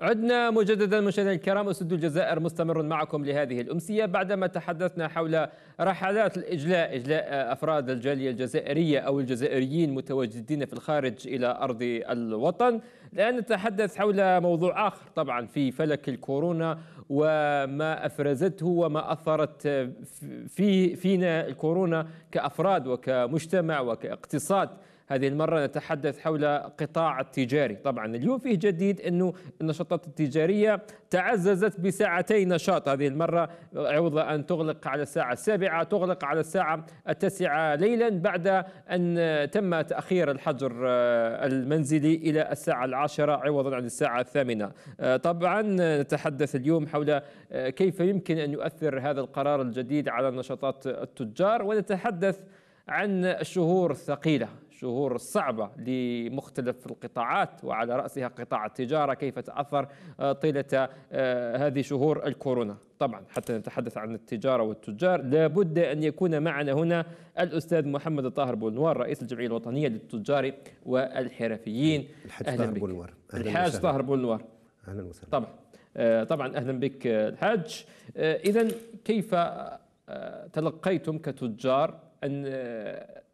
عدنا مجددا مشاهدينا الكرام اسد الجزائر مستمر معكم لهذه الامسيه بعدما تحدثنا حول رحلات الاجلاء اجلاء افراد الجاليه الجزائريه او الجزائريين متواجدين في الخارج الى ارض الوطن الان نتحدث حول موضوع اخر طبعا في فلك الكورونا وما افرزته وما اثرت في فينا الكورونا كافراد وكمجتمع وكاقتصاد هذه المرة نتحدث حول قطاع التجاري طبعا اليوم فيه جديد أنه النشاطات التجارية تعززت بساعتي نشاط هذه المرة عوض أن تغلق على الساعة السابعة تغلق على الساعة التاسعة ليلا بعد أن تم تأخير الحجر المنزلي إلى الساعة العاشرة عوضا عن الساعة الثامنة طبعا نتحدث اليوم حول كيف يمكن أن يؤثر هذا القرار الجديد على نشاطات التجار ونتحدث عن الشهور الثقيلة شهور صعبة لمختلف القطاعات وعلى رأسها قطاع التجارة كيف تأثر آه، طيلة آه، هذه شهور الكورونا طبعا حتى نتحدث عن التجارة والتجار لابد أن يكون معنا هنا الأستاذ محمد الطاهر بولنوار رئيس الجمعية الوطنية للتجار والحرفيين الحاج طاهر بولنوار الحاج طاهر بولنوار أهلا وسهلا طبعا آه، طبعا أهلا بك الحاج إذا كيف تلقيتم كتجار أن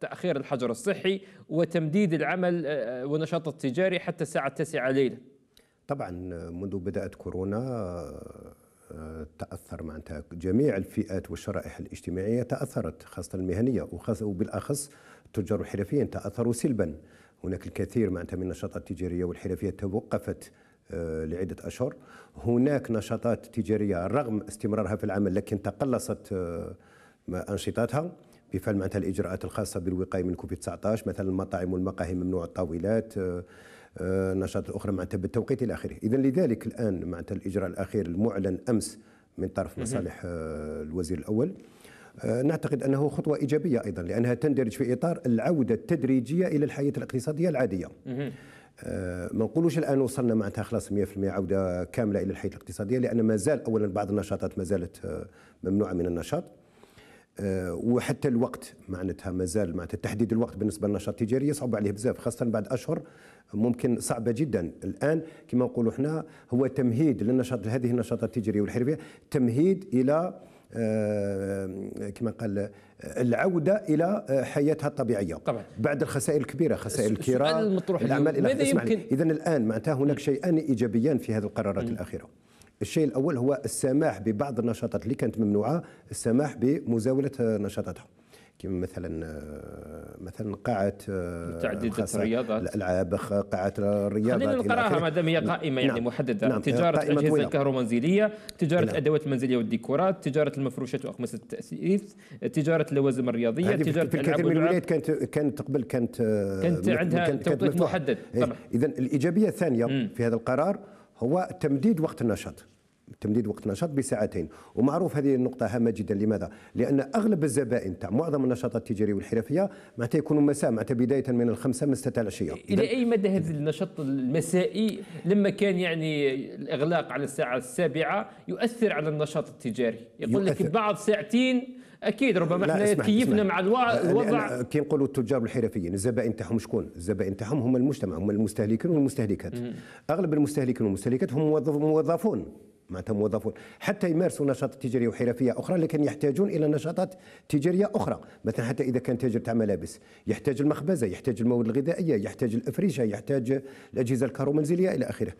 تأخير الحجر الصحي وتمديد العمل آه، آه، ونشاط التجاري حتى الساعة التاسعة ليلا طبعا آه، منذ بدأت كورونا تأثر معناتها جميع الفئات والشرائح الاجتماعية تأثرت خاصة المهنية وبالأخص التجار والحرفيين تأثروا سلبا هناك الكثير معناتها من النشاطات التجارية والحرفية توقفت لعدة أشهر هناك نشاطات تجارية رغم استمرارها في العمل لكن تقلصت أنشطتها بفعل معناتها الاجراءات الخاصه بالوقايه من كوفيد 19 مثلا المطاعم والمقاهي ممنوع الطاولات النشاطات آه، آه، الاخرى معناتها بالتوقيت الى اخره اذا لذلك الان معناتها الاجراء الاخير المعلن امس من طرف مصالح آه، الوزير الاول نعتقد انه خطوه ايجابيه ايضا لانها تندرج في اطار العوده التدريجيه الى الحياه الاقتصاديه العاديه ما نقولوش الان وصلنا معناتها خلاص 100% عوده كامله الى الحياه الاقتصاديه لان ما زال اولا بعض النشاطات ما زالت ممنوعه من النشاط آه، وحتى الوقت معناتها مازال معناتها تحديد الوقت بالنسبه للنشاط التجاري يصعب عليه بزاف خاصه بعد اشهر ممكن صعبه جدا الان كما نقولوا احنا هو تمهيد للنشاط هذه النشاطات التجاريه والحرفيه تمهيد الى آه، كما قال العوده الى آه، حياتها الطبيعيه طبعا. بعد الخسائر الكبيره خسائر الكيران الاعمال الى اذا الان معناتها هناك شيئان ايجابيان في هذه القرارات الاخيره الشيء الاول هو السماح ببعض النشاطات اللي كانت ممنوعه السماح بمزاوله آه، نشاطاتها كما مثلا آه، مثلا قاعه آه، تعديد الرياضات الالعاب قاعه الرياضات خلينا نقراها ما دام هي نعم. قائمه يعني نعم محدده نعم تجاره الاجهزه الكهرومنزليه تجاره نعم الادوات المنزليه والديكورات تجاره المفروشات واقمصه التاسيس تجاره اللوازم الرياضيه تجاره في الكثير من الولايات كانت كانت قبل كانت كانت عندها كانت توقيت محدد اذا الايجابيه الثانيه في هذا القرار هو تمديد وقت النشاط تمديد وقت النشاط بساعتين ومعروف هذه النقطة هامة جدا لماذا؟ لأن أغلب الزبائن تاع معظم النشاطات التجارية والحرفية معناتها يكونوا مساء معناتها بداية من الخمسة من الستة العشية إلى أي مدى هذا النشاط المسائي لما كان يعني الإغلاق على الساعة السابعة يؤثر على النشاط التجاري يقول يؤثر. لك بعد ساعتين اكيد ربما احنا تكيفنا مع الوضع كي نقولوا التجار الحرفيين الزبائن تاعهم شكون؟ الزبائن تاعهم هم المجتمع هم المستهلكين والمستهلكات اغلب المستهلكين والمستهلكات هم موظفون معناتها موظفون حتى يمارسوا نشاط تجاري وحرفيه اخرى لكن يحتاجون الى نشاطات تجاريه اخرى مثلا حتى اذا كان تاجر تاع ملابس يحتاج المخبزه يحتاج المواد الغذائيه يحتاج الافريشه يحتاج الاجهزه الكهرومنزليه الى اخره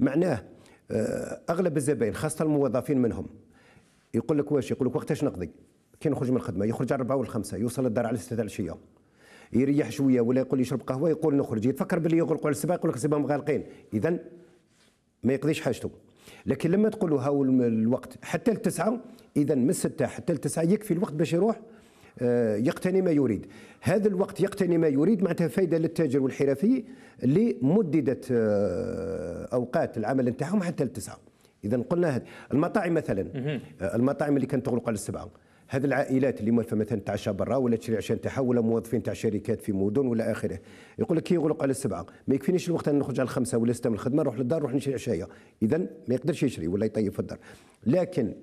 معناه آه، اغلب الزبائن خاصه الموظفين منهم يقول لك واش يقول لك وقتاش نقضي كي نخرج من الخدمه يخرج على الربعة والخمسة يوصل الدار على الستة العشيه يريح شويه ولا يقول يشرب قهوه يقول نخرج يتفكر باللي يغلقوا على السباق يقول لك السباق مغلقين اذا ما يقضيش حاجته لكن لما تقولوا هاو الوقت حتى التسعة إذا من الستة حتى التسعة يكفي الوقت باش يروح آه، يقتني ما يريد هذا الوقت يقتني ما يريد معناتها فائده للتاجر والحرفي اللي مددت آه، اوقات العمل نتاعهم حتى التسعة اذا قلنا هذا المطاعم مثلا آه، المطاعم اللي كانت تغلق على السبعه هذه العائلات اللي مثلا تعشى برا ولا تشري عشان تاعها ولا موظفين تاع شركات في مدن ولا اخره يقول لك يغلق على السبعه ما يكفينيش الوقت ان نخرج على الخمسه ولا سته من الخدمه نروح للدار نروح نشري عشايه اذا ما يقدرش يشري ولا يطيب في الدار لكن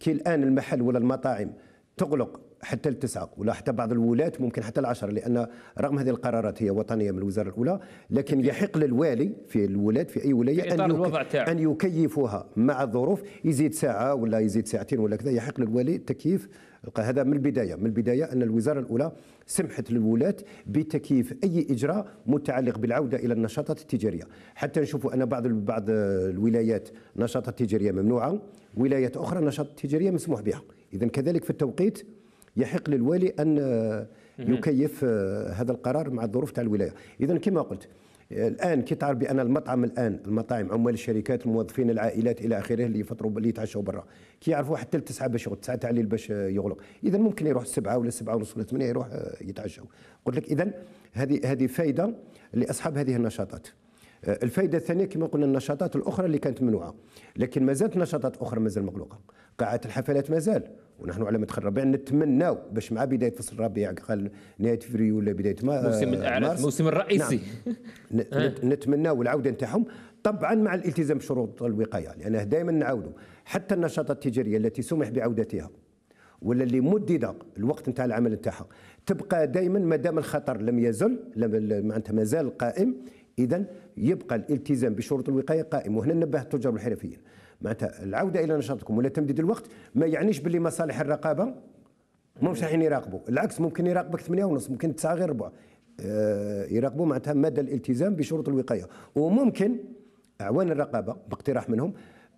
كي الان المحل ولا المطاعم تغلق حتى التسعة ولا حتى بعض الولايات ممكن حتى العشرة لأن رغم هذه القرارات هي وطنية من الوزارة الأولى لكن يحق للوالي في الولاة في أي ولاية أن, أن يكيفوها مع الظروف يزيد ساعة ولا يزيد ساعتين ولا كذا يحق للوالي التكييف هذا من البدايه من البدايه ان الوزاره الاولى سمحت للولاة بتكييف اي اجراء متعلق بالعوده الى النشاطات التجاريه حتى نشوفوا ان بعض بعض الولايات نشاطات تجاريه ممنوعه ولايات اخرى نشاطات تجاريه مسموح بها اذا كذلك في التوقيت يحق للوالي ان يكيف آه، هذا القرار مع الظروف تاع الولايه اذا كما قلت الان كي تعرف بان المطعم الان المطاعم عمال الشركات الموظفين العائلات الى اخره اللي يفطروا اللي يتعشوا برا كي يعرفوا حتى التسعه باش يغلق 9 تاع الليل باش يغلق اذا ممكن يروح السبعه ولا السبعه ونص ولا ثمانيه يروح آه، يتعشوا قلت لك اذا هذه هذه فائده لاصحاب هذه النشاطات آه، الفائده الثانيه كما قلنا النشاطات الاخرى اللي كانت ممنوعه لكن ما زالت نشاطات اخرى مازال مغلوقه قاعات الحفلات مازال ونحن على مدخل الربيع يعني نتمناو باش مع بدايه فصل الربيع قال نهايه فبراير ولا بدايه ما موسم الاعراس الموسم الرئيسي نعم. نتمناو العوده نتاعهم طبعا مع الالتزام بشروط الوقايه لان دائما نعاودوا حتى النشاطات التجاريه التي سمح بعودتها ولا اللي مدد الوقت نتاع العمل نتاعها تبقى دائما ما دام الخطر لم يزل معناتها ما زال قائم اذا يبقى الالتزام بشروط الوقايه قائم وهنا نبه التجار الحرفيين معناتها العوده الى نشاطكم ولا تمديد الوقت ما يعنيش باللي مصالح الرقابه ما مش رايحين يراقبوا العكس ممكن يراقبك ثمانية ونص ممكن تسعة غير ربع آه، يراقبوا معناتها مدى الالتزام بشروط الوقايه وممكن اعوان الرقابه باقتراح منهم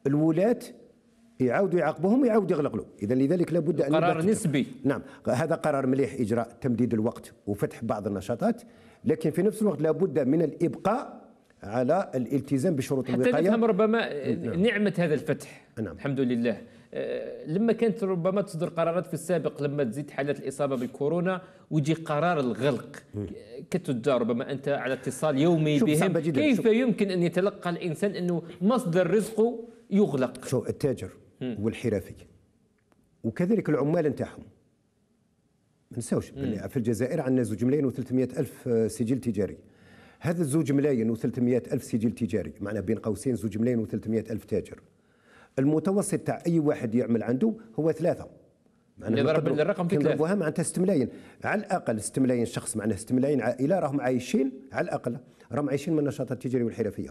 الولاة يعاودوا يعاقبوهم ويعاودوا يغلقوا اذا لذلك لابد ان قرار نسبي نعم هذا قرار مليح اجراء تمديد الوقت وفتح بعض النشاطات لكن في نفس الوقت لابد من الابقاء على الالتزام بشروط الوقايه حتى نفهم ربما نعم. نعمه هذا الفتح نعم. الحمد لله أه، لما كانت ربما تصدر قرارات في السابق لما تزيد حالات الاصابه بالكورونا ويجي قرار الغلق كتجار ربما انت على اتصال يومي بهم كيف شوف. يمكن ان يتلقى الانسان انه مصدر رزقه يغلق شو التاجر والحرفي وكذلك العمال نتاعهم ما نساوش في الجزائر عندنا زوج ملايين و300 الف سجل تجاري هذا الزوج ملايين و300 ألف سجل تجاري معنا بين قوسين زوج ملايين و300 ألف تاجر المتوسط تاع أي واحد يعمل عنده هو ثلاثة ضرب الرقم في ثلاثة معناتها 6 ملايين على الأقل 6 ملايين شخص معناه 6 ملايين عائلة راهم عايشين على الأقل راهم عايشين من النشاط التجاري والحرفية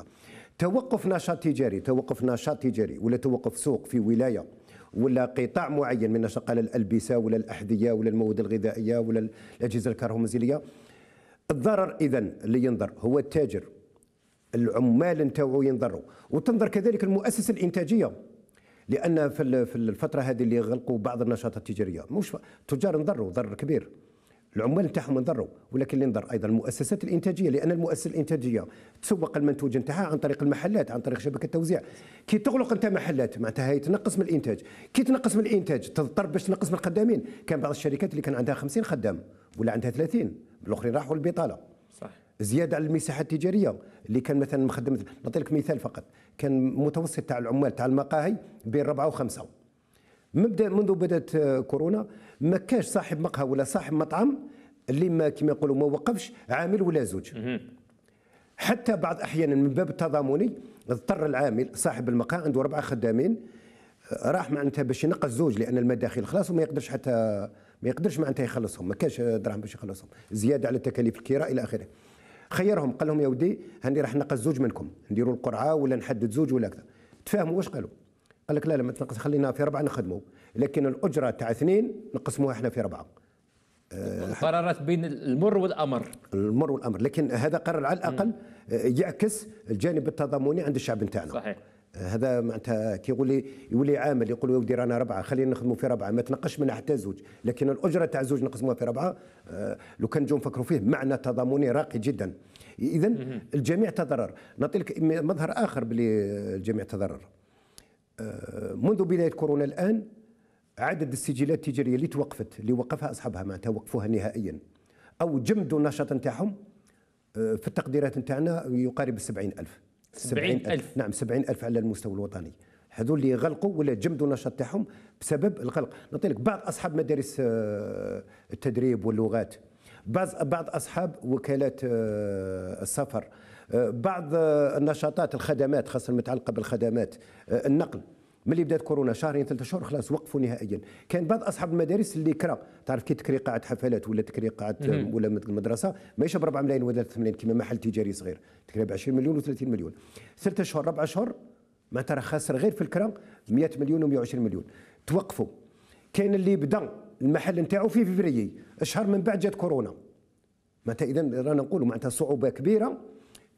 توقف نشاط تجاري توقف نشاط تجاري ولا توقف سوق في ولاية ولا قطاع معين من نشاط الألبسة ولا الأحذية ولا المواد الغذائية ولا الأجهزة الكهرومنزلية الضرر اذا اللي ينضر هو التاجر العمال نتاعو ينضروا وتنضر كذلك المؤسسه الانتاجيه لان في الفتره هذه اللي غلقوا بعض النشاطات التجاريه مش التجار انضروا ضرر كبير العمال نتاعهم انضروا ولكن اللي انضر ايضا المؤسسات الانتاجيه لان المؤسسه الانتاجيه تسوق المنتوج نتاعها عن طريق المحلات عن طريق شبكه التوزيع كي تغلق انت محلات معناتها هي تنقص من الانتاج كي تنقص من الانتاج تضطر باش تنقص من الخدامين كان بعض الشركات اللي كان عندها 50 خدام ولا عندها 30 الاخرين راحوا للبطاله صح زياده على المساحه التجاريه اللي كان مثلا مخدم نعطي لك مثال فقط كان متوسط تاع العمال تاع المقاهي بين ربعه وخمسه مبدا منذ بدات كورونا ما كاش صاحب مقهى ولا صاحب مطعم اللي ما كما يقولوا ما وقفش عامل ولا زوج حتى بعض احيانا من باب التضامني اضطر العامل صاحب المقهى عنده ربعه خدامين راح معناتها باش ينقص زوج لان المداخل خلاص وما يقدرش حتى ما يقدرش معناتها يخلصهم ما كانش دراهم باش يخلصهم زياده على تكاليف الكراء الى اخره خيرهم قال لهم يا ودي هاني راح نقص زوج منكم نديروا القرعه ولا نحدد زوج ولا كذا تفاهموا واش قالوا قال لك لا لا ما تنقص خلينا في اربعه نخدموا لكن الاجره تاع اثنين نقسموها احنا في اربعه آه، قرارات بين المر والامر المر والامر لكن هذا قرار على الاقل يعكس الجانب التضامني عند الشعب نتاعنا صحيح هذا معناتها كي لي يولي عامل يقول يا ودي رانا ربعه خلينا نخدموا في ربعه ما تنقش منها حتى زوج لكن الاجره تاع زوج نقسموها في ربعه آه، لو كان نجوا نفكروا فيه معنى تضامني راقي جدا اذا الجميع تضرر نعطي لك مظهر اخر بلي الجميع تضرر آه، منذ بدايه كورونا الان عدد السجلات التجاريه اللي توقفت اللي وقفها اصحابها معناتها وقفوها نهائيا او جمدوا النشاط نتاعهم آه، في التقديرات نتاعنا يقارب السبعين ألف 70 ألف نعم 70 ألف على المستوى الوطني هذول اللي غلقوا ولا جمدوا النشاط تاعهم بسبب الغلق نعطي لك بعض اصحاب مدارس آه، التدريب واللغات بعض بعض اصحاب وكالات آه، السفر آه، بعض النشاطات الخدمات خاصه المتعلقه بالخدمات النقل ملي بدات كورونا شهرين ثلاثة شهور خلاص وقفوا نهائيا كان بعض اصحاب المدارس اللي كرا تعرف كي تكري قاعه حفلات ولا تكري قاعه ولا المدرسه ماهيش ب 4 ملايين ولا 3 ملايين كما محل تجاري صغير تكري ب 20 مليون و30 مليون ثلاثة شهور ربع شهور ما ترى خاسر غير في الكرا 100 مليون و120 مليون توقفوا كاين اللي بدا المحل نتاعو في فيفريي اشهر من بعد جات كورونا معناتها اذا رانا نقولوا معناتها صعوبه كبيره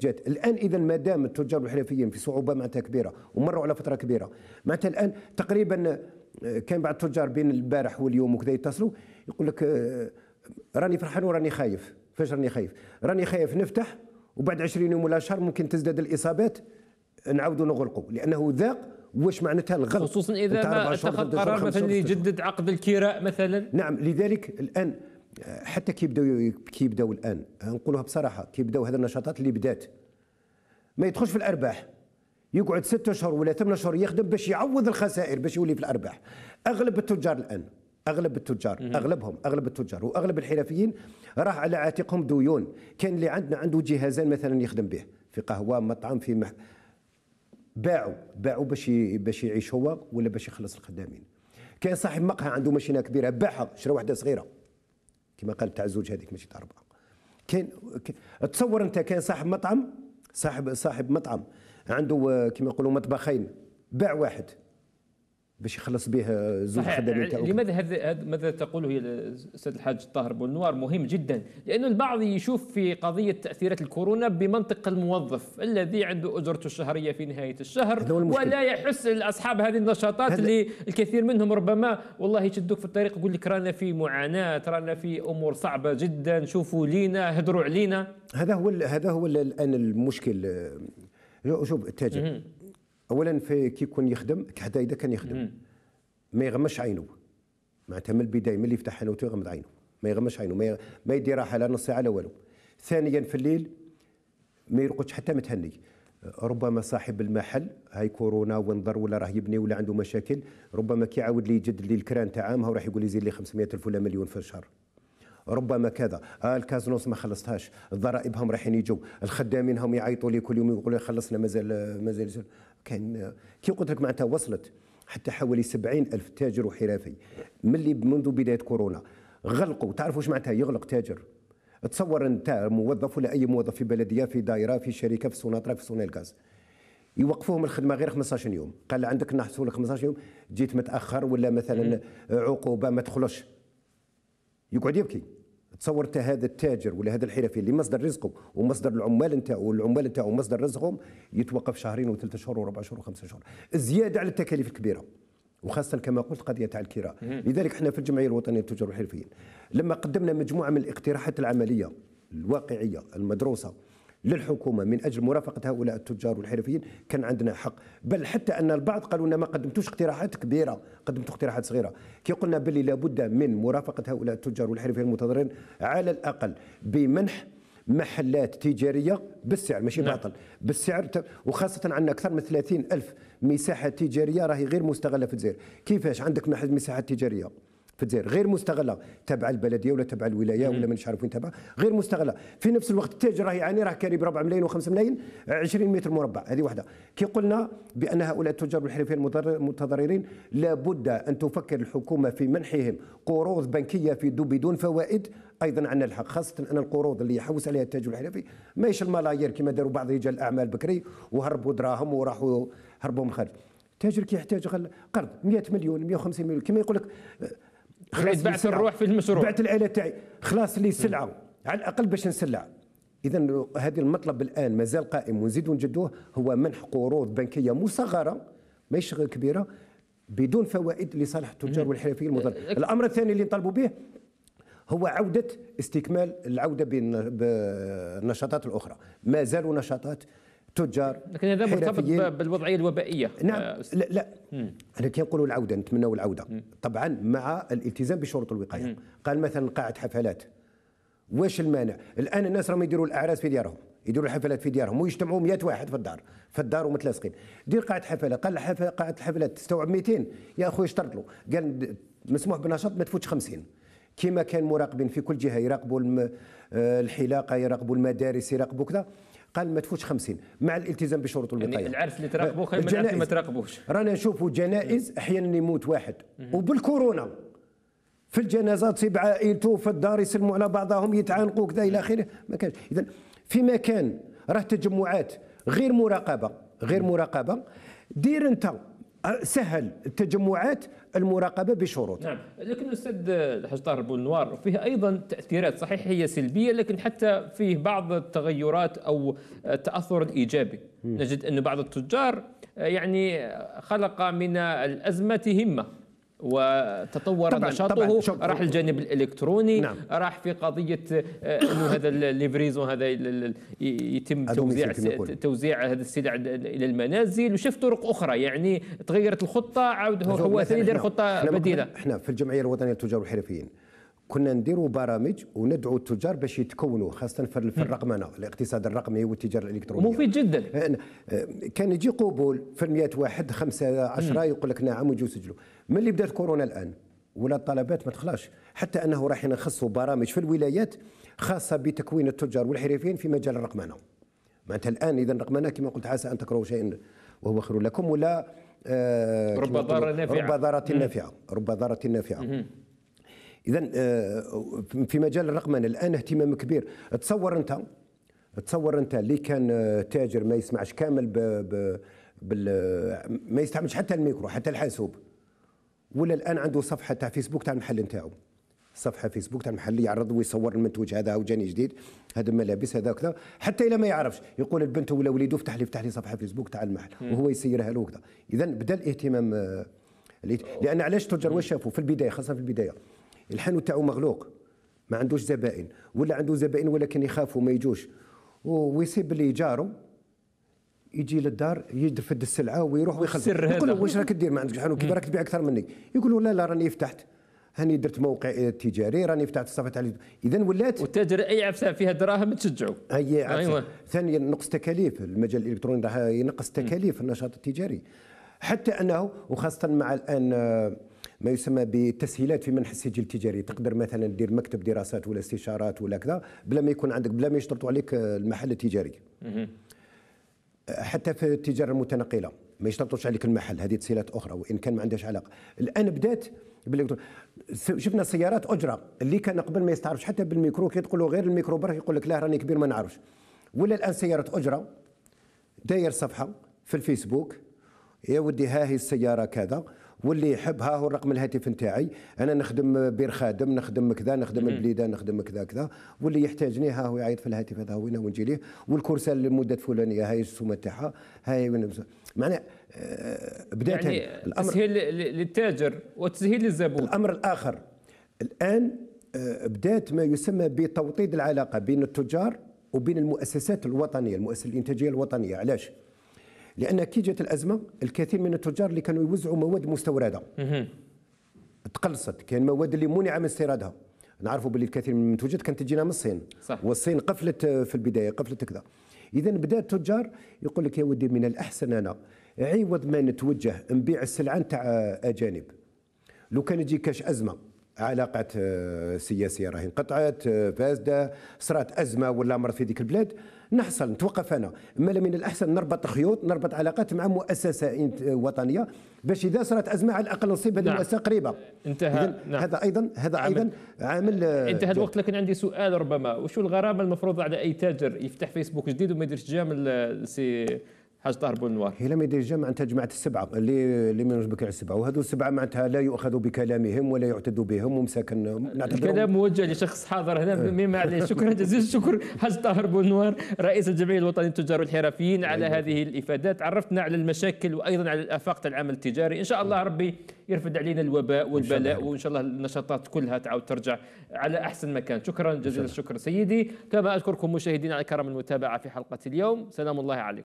جات الان اذا ما دام التجار الحرفيين في صعوبه معناتها كبيره ومروا على فتره كبيره معناتها الان تقريبا آه، كان بعض التجار بين البارح واليوم وكذا يتصلوا يقول لك آه، راني فرحان وراني خايف فاش راني خايف راني خايف نفتح وبعد 20 يوم ولا شهر ممكن تزداد الاصابات نعاودوا نغلقوا لانه ذاق واش معناتها الغلق خصوصا اذا ما اتخذ قرار مثلا يجدد عقد الكراء مثلا نعم لذلك الان حتى كيبداو كيبداو الان نقولها بصراحه كيبداو هذه النشاطات اللي بدات ما يدخلش في الارباح يقعد ستة اشهر ولا ثمان اشهر يخدم باش يعوض الخسائر باش يولي في الارباح اغلب التجار الان اغلب التجار اغلبهم اغلب التجار واغلب الحرفيين راح على عاتقهم ديون كان اللي عندنا عنده جهازان مثلا يخدم به في قهوه مطعم في مح... باعوا باعوا باش باش يعيش هو ولا باش يخلص الخدامين كان صاحب مقهى عنده ماشينه كبيره باعها شرا واحده صغيره كما قال تاع الزوج هذيك ماشي تاع اربعه كاين تصور انت كاين صاحب مطعم صاحب صاحب مطعم عنده آه، كما يقولوا مطبخين باع واحد باش يخلص به زوج خدمين يعني تاعو لماذا هذا ماذا تقوله الاستاذ الحاج طاهر بنوار مهم جدا لانه البعض يشوف في قضيه تاثيرات الكورونا بمنطق الموظف الذي عنده اجرته الشهريه في نهايه الشهر ولا يحس اصحاب هذه النشاطات هذ... اللي الكثير منهم ربما والله يشدوك في الطريق يقول لك رانا في معاناه رانا في امور صعبه جدا شوفوا لينا هدروا علينا هذا هو هذا هو الان المشكل شوف التاجر اولا في كي يكون يخدم حتى اذا كان يخدم ما يغمش عينه معناتها من البدايه من اللي يفتح حانوته يغمض عينه ما يغمش عينه ما, ي... ما يدي راحه لا نص ساعه لا والو ثانيا في الليل ما يرقدش حتى متهني ربما صاحب المحل هاي كورونا ونظر ولا راه يبني ولا عنده مشاكل ربما كيعاود لي يجدد لي الكران تاع عامها وراح يقول لي زيد لي 500 الف ولا مليون في الشهر ربما كذا آه الكازنوس ما خلصتهاش الضرائبهم رايحين يجوا الخدامين هم يعيطوا لي كل يوم يقولوا خلصنا مازال مازال كان كي قلت لك معناتها وصلت حتى حوالي 70 ألف تاجر وحرفي ملي منذ بداية كورونا غلقوا تعرفوا واش معناتها يغلق تاجر تصور انت موظف ولا اي موظف في بلديه في دائره في شركه في سوناطرا في سونيل الغاز يوقفوهم الخدمه غير 15 يوم قال عندك نحصل لك 15 يوم جيت متاخر ولا مثلا عقوبه ما تخلصش يقعد يبكي تصور انت هذا التاجر ولا هذا الحرفي اللي مصدر رزقه ومصدر العمال نتاعو والعمال نتاعو مصدر رزقهم يتوقف شهرين وثلاث شهور وربع شهور وخمسة شهور زياده على التكاليف الكبيره وخاصه كما قلت قضيه تاع الكراء لذلك احنا في الجمعيه الوطنيه للتجار والحرفيين لما قدمنا مجموعه من الاقتراحات العمليه الواقعيه المدروسه للحكومه من اجل مرافقه هؤلاء التجار والحرفيين كان عندنا حق بل حتى ان البعض قالوا لنا ما قدمتوش اقتراحات كبيره قدمتوا اقتراحات صغيره كي قلنا باللي لابد من مرافقه هؤلاء التجار والحرفيين المتضررين على الاقل بمنح محلات تجارية بالسعر ماشي نعم. باطل بالسعر وخاصة عندنا أكثر من 30 ألف مساحة تجارية راهي غير مستغلة في الجزائر كيفاش عندك مساحة تجارية في الجزائر غير مستغله تبع البلديه ولا تبع الولايه ولا مانيش عارف وين تبع غير مستغله في نفس الوقت التاجر راه يعاني راه كاري ب 4 ملايين و5 ملايين 20 متر مربع هذه واحده كي قلنا بان هؤلاء التجار والحرفيين المتضررين لابد ان تفكر الحكومه في منحهم قروض بنكيه في دو بدون فوائد ايضا عندنا الحق خاصه ان القروض اللي يحوس عليها التاجر الحرفي ماهيش الملايير كما داروا بعض رجال الاعمال بكري وهربوا دراهم وراحوا هربوا من الخارج التاجر كيحتاج قرض 100 مليون 150 مليون كما يقول لك خلاص بعت الروح في المشروع بعت الاله تاعي خلاص لي سلعه م. على الاقل باش نسلع اذا هذا المطلب الان مازال قائم ونزيدوا نجدوه هو منح قروض بنكيه مصغره ماهيش كبيره بدون فوائد لصالح التجار والحرفيين المضر أه، الامر الثاني اللي نطالبوا به هو عودة استكمال العودة بالنشاطات الأخرى ما زالوا نشاطات تجار لكن هذا مرتبط بالوضعيه الوبائيه نعم آه لا, لا. انا كنقولوا العوده نتمنوا العوده مم. طبعا مع الالتزام بشروط الوقايه مم. قال مثلا قاعه حفلات واش المانع الان الناس راهم يديروا الاعراس في ديارهم يديروا الحفلات في ديارهم ويجتمعوا 100 واحد في الدار في الدار ومتلاصقين دير قاعه حفله قال قاعه الحفلات تستوعب 200 يا اخويا اشترط له قال مسموح بنشاط ما تفوتش 50 كما كان مراقبين في كل جهه يراقبوا آه، الحلاقه يراقبوا المدارس يراقبوا كذا قال ما تفوتش 50 مع الالتزام بشروط الوقايه يعني العرس اللي تراقبوه آه، خير من اللي ما تراقبوش رانا نشوفوا جنائز احيانا يموت واحد وبالكورونا في الجنازات تصيب عائلته في الدار يسلموا على بعضهم يتعانقوا كذا الى اخره ما كانش اذا في مكان راه تجمعات غير مراقبه غير مراقبه دير انت سهل التجمعات المراقبه بشروط. نعم، لكن الاستاذ الحاج طاهر بونوار فيه ايضا تاثيرات صحيح هي سلبيه لكن حتى فيه بعض التغيرات او التاثر الايجابي. نجد ان بعض التجار يعني خلق من الازمه همه وتطور طبعًا نشاطه طبعًا راح الجانب الالكتروني نعم. راح في قضيه آه، انه هذا الليفريز وهذا يتم توزيع توزيع هذه السلع الى المنازل وشاف طرق اخرى يعني تغيرت الخطه عاود هو, هو ثاني دار خطه بديله احنا في الجمعيه الوطنيه للتجار والحرفيين كنا نديروا برامج وندعو التجار باش يتكونوا خاصه في الرقمنه الاقتصاد الرقمي والتجاره الالكترونيه مفيد جدا آه، كان يجي قبول في 100 واحد خمسه 10 يقول لك نعم ويجوا يسجلوا من اللي بدات كورونا الان ولا الطلبات ما تخلاش حتى انه راح نخصوا برامج في الولايات خاصه بتكوين التجار والحرفيين في مجال الرقمنه معناتها الان اذا الرقمنه كما قلت عسى ان تكرهوا شيئا وهو خير لكم ولا آه رب ضاره نافعه رب ضاره نافعه رب ضاره نافعه اذا آه، في مجال الرقمنه الان اهتمام كبير تصور انت تصور انت اللي كان آه، تاجر ما يسمعش كامل ب, ب بال ما يستعملش حتى الميكرو حتى الحاسوب ولا الان عنده صفحه تاع فيسبوك تاع المحل نتاعو صفحه فيسبوك تاع المحل يعرض ويصور المنتوج هذا وجاني جديد هذا الملابس هذا وكذا حتى الى ما يعرفش يقول البنت ولا وليده افتح لي افتح لي صفحه فيسبوك تاع المحل وهو يسيرها له وكذا اذا بدا الاهتمام آه، لان علاش تجار واش شافوا في البدايه خاصه في البدايه الحانوت تاعو مغلوق ما عندوش زبائن ولا عنده زبائن ولكن يخافوا ما يجوش ويسيب اللي جاره يجي للدار يدفد السلعه ويروح ويخلص يقول له واش راك دير ما عندكش حانوت كيف راك تبيع اكثر مني يقول له لا لا راني فتحت هاني درت موقع تجاري راني فتحت الصفحه على اذا ولات والتاجر اي عفسه فيها دراهم تشجعوا اي ايوه ثانيا نقص تكاليف المجال الالكتروني راح ينقص تكاليف النشاط التجاري حتى انه وخاصه مع الان آه، ما يسمى بتسهيلات في منح السجل التجاري تقدر مثلا دير مكتب دراسات ولا استشارات ولا كذا بلا ما يكون عندك بلا ما يشترطوا عليك آه، المحل التجاري حتى في التجاره المتنقله ما يشترطوش عليك المحل هذه تسهيلات اخرى وان كان ما عندهاش علاقه الان بدات شفنا سيارات اجره اللي كان قبل ما يستعرفش حتى بالميكرو كي غير الميكرو برك يقول لك لا راني كبير ما نعرفش ولا الان سياره اجره داير صفحه في الفيسبوك يا ودي ها هي السياره كذا واللي يحب ها هو الرقم الهاتف نتاعي انا نخدم بير خادم نخدم كذا نخدم البليده نخدم كذا كذا واللي يحتاجني ها هو يعيط في الهاتف هذا وين ونجي ليه والكورسه لمده فلانيه هاي السومه تاعها هاي معنى آه، بدات يعني الامر تسهيل للتاجر وتسهيل للزبون الامر الاخر الان آه، بدات ما يسمى بتوطيد العلاقه بين التجار وبين المؤسسات الوطنيه المؤسسه الانتاجيه الوطنيه علاش؟ لان كي جات الازمه الكثير من التجار اللي كانوا يوزعوا مواد مستورده تقلصت كان مواد اللي منع من استيرادها نعرفوا باللي الكثير من المنتوجات كانت تجينا من الصين صح. والصين قفلت آه، في البدايه قفلت كذا اذا بدا التجار يقول لك يا ودي من الاحسن انا عوض ما نتوجه نبيع السلعه نتاع آه، اجانب لو كان يجي كاش ازمه علاقات آه، سياسيه راهي انقطعت آه، فاسده صرات ازمه ولا مرض في ذيك البلاد نحصل نتوقف انا ما من الاحسن نربط خيوط نربط علاقات مع مؤسسه آه، وطنيه باش اذا صارت ازمه على الاقل نصيب هذه نعم. المؤسسه قريبه انتهى نعم. هذا ايضا هذا عمل. ايضا عامل انتهى الوقت لكن عندي سؤال ربما وشو الغرامه المفروض على اي تاجر يفتح فيسبوك جديد وما يديرش جامل سي حاج بن نوار هي لم يدير ديجا انت جمعت السبعه اللي اللي من نجبك على السبعه وهذو السبعه معناتها لا يؤخذ بكلامهم ولا يعتد بهم ومساكن الكلام موجه لشخص حاضر هنا إيه. مما عليه شكرا جزيلا الشكر حاج طاهر بن نوار رئيس الجمعيه الوطنيه للتجار والحرفيين على أيوة. هذه الافادات عرفتنا على المشاكل وايضا على الافاق تاع العمل التجاري ان شاء الله ربي يرفد علينا الوباء والبلاء وان شاء الله النشاطات كلها تعاود ترجع على احسن مكان شكرا جزيلا الشكر سيدي كما اشكركم مشاهدينا على كرم المتابعه في حلقه اليوم سلام الله عليكم